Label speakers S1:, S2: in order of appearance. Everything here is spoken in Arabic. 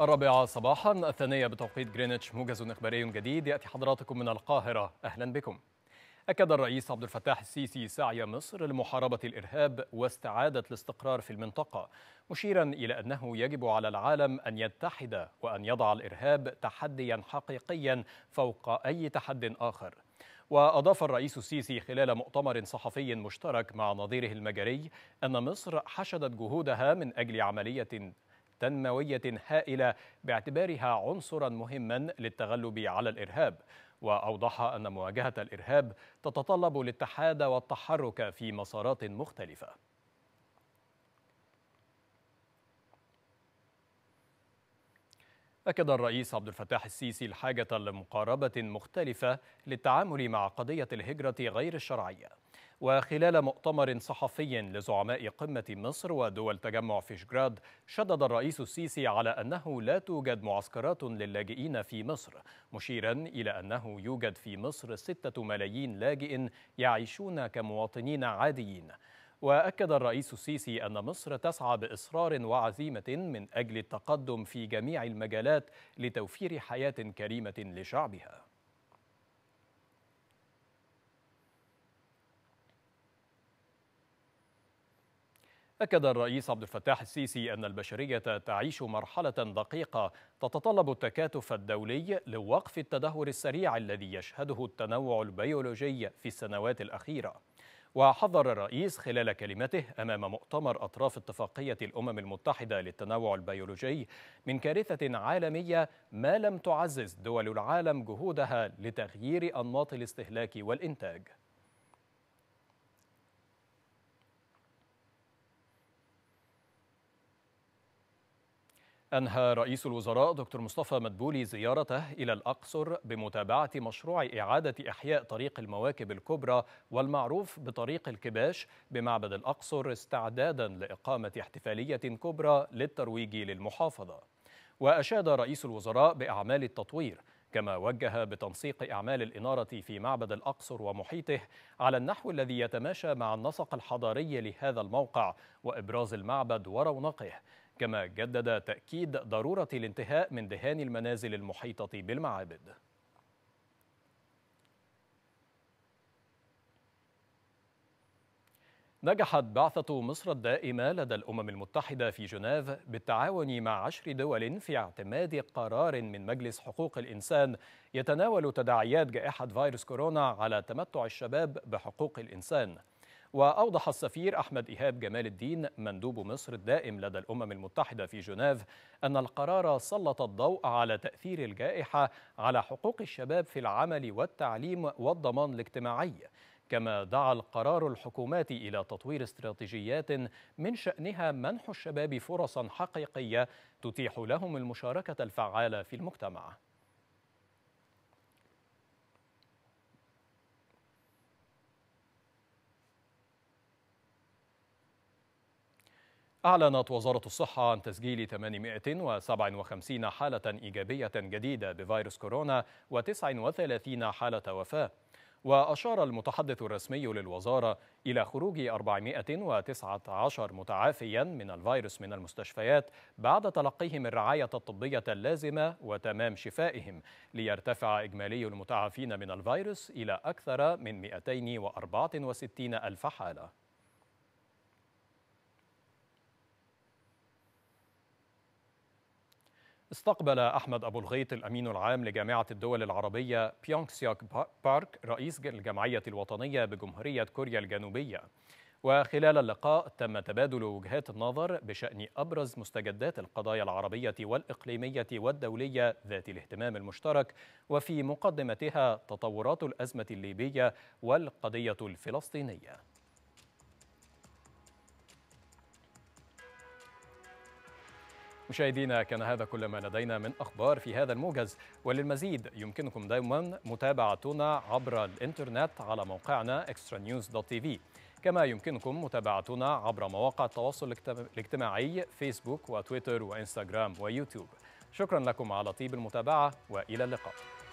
S1: الرابعة صباحا الثانية بتوقيت جرينتش موجز إخباري جديد يأتي حضراتكم من القاهرة أهلا بكم أكد الرئيس عبد الفتاح السيسي سعي مصر لمحاربة الإرهاب واستعادة الاستقرار في المنطقة مشيرا إلى أنه يجب على العالم أن يتحد وأن يضع الإرهاب تحديا حقيقيا فوق أي تحد آخر وأضاف الرئيس السيسي خلال مؤتمر صحفي مشترك مع نظيره المجري أن مصر حشدت جهودها من أجل عملية تنموية هائلة باعتبارها عنصرا مهما للتغلب على الإرهاب وأوضح أن مواجهة الإرهاب تتطلب الاتحاد والتحرك في مسارات مختلفة أكد الرئيس عبد الفتاح السيسي الحاجة لمقاربة مختلفة للتعامل مع قضية الهجرة غير الشرعية وخلال مؤتمر صحفي لزعماء قمة مصر ودول تجمع فيشجراد شدد الرئيس السيسي على أنه لا توجد معسكرات للاجئين في مصر مشيرا إلى أنه يوجد في مصر ستة ملايين لاجئ يعيشون كمواطنين عاديين واكد الرئيس السيسي ان مصر تسعى باصرار وعزيمه من اجل التقدم في جميع المجالات لتوفير حياه كريمه لشعبها أكد الرئيس عبد الفتاح السيسي أن البشرية تعيش مرحلة دقيقة تتطلب التكاتف الدولي لوقف التدهور السريع الذي يشهده التنوع البيولوجي في السنوات الأخيرة. وحذر الرئيس خلال كلمته أمام مؤتمر أطراف اتفاقية الأمم المتحدة للتنوع البيولوجي من كارثة عالمية ما لم تعزز دول العالم جهودها لتغيير أنماط الاستهلاك والإنتاج. أنهى رئيس الوزراء دكتور مصطفى مدبولي زيارته إلى الأقصر بمتابعة مشروع إعادة إحياء طريق المواكب الكبرى والمعروف بطريق الكباش بمعبد الأقصر استعدادا لإقامة احتفالية كبرى للترويج للمحافظة. وأشاد رئيس الوزراء بأعمال التطوير كما وجه بتنسيق أعمال الإنارة في معبد الأقصر ومحيطه على النحو الذي يتماشى مع النسق الحضاري لهذا الموقع وإبراز المعبد ورونقه كما جدد تأكيد ضرورة الانتهاء من دهان المنازل المحيطة بالمعابد نجحت بعثة مصر الدائمة لدى الأمم المتحدة في جنيف بالتعاون مع عشر دول في اعتماد قرار من مجلس حقوق الإنسان يتناول تداعيات جائحة فيروس كورونا على تمتع الشباب بحقوق الإنسان وأوضح السفير أحمد إيهاب جمال الدين مندوب مصر الدائم لدى الأمم المتحدة في جنيف أن القرار سلط الضوء على تأثير الجائحة على حقوق الشباب في العمل والتعليم والضمان الاجتماعي كما دعا القرار الحكومات إلى تطوير استراتيجيات من شأنها منح الشباب فرصا حقيقية تتيح لهم المشاركة الفعالة في المجتمع أعلنت وزارة الصحة عن تسجيل 857 حالة إيجابية جديدة بفيروس كورونا و39 حالة وفاة وأشار المتحدث الرسمي للوزارة إلى خروج 419 متعافيا من الفيروس من المستشفيات بعد تلقيهم الرعاية الطبية اللازمة وتمام شفائهم ليرتفع إجمالي المتعافين من الفيروس إلى أكثر من 264 ألف حالة استقبل أحمد أبو الغيط الأمين العام لجامعة الدول العربية بيونغ سيوك بارك رئيس الجمعية الوطنية بجمهورية كوريا الجنوبية وخلال اللقاء تم تبادل وجهات النظر بشأن أبرز مستجدات القضايا العربية والإقليمية والدولية ذات الاهتمام المشترك وفي مقدمتها تطورات الأزمة الليبية والقضية الفلسطينية مشاهدينا كان هذا كل ما لدينا من أخبار في هذا الموجز وللمزيد يمكنكم دائما متابعتنا عبر الإنترنت على موقعنا extranews.tv كما يمكنكم متابعتنا عبر مواقع التواصل الاجتماعي فيسبوك وتويتر وإنستغرام ويوتيوب شكرا لكم على طيب المتابعة وإلى اللقاء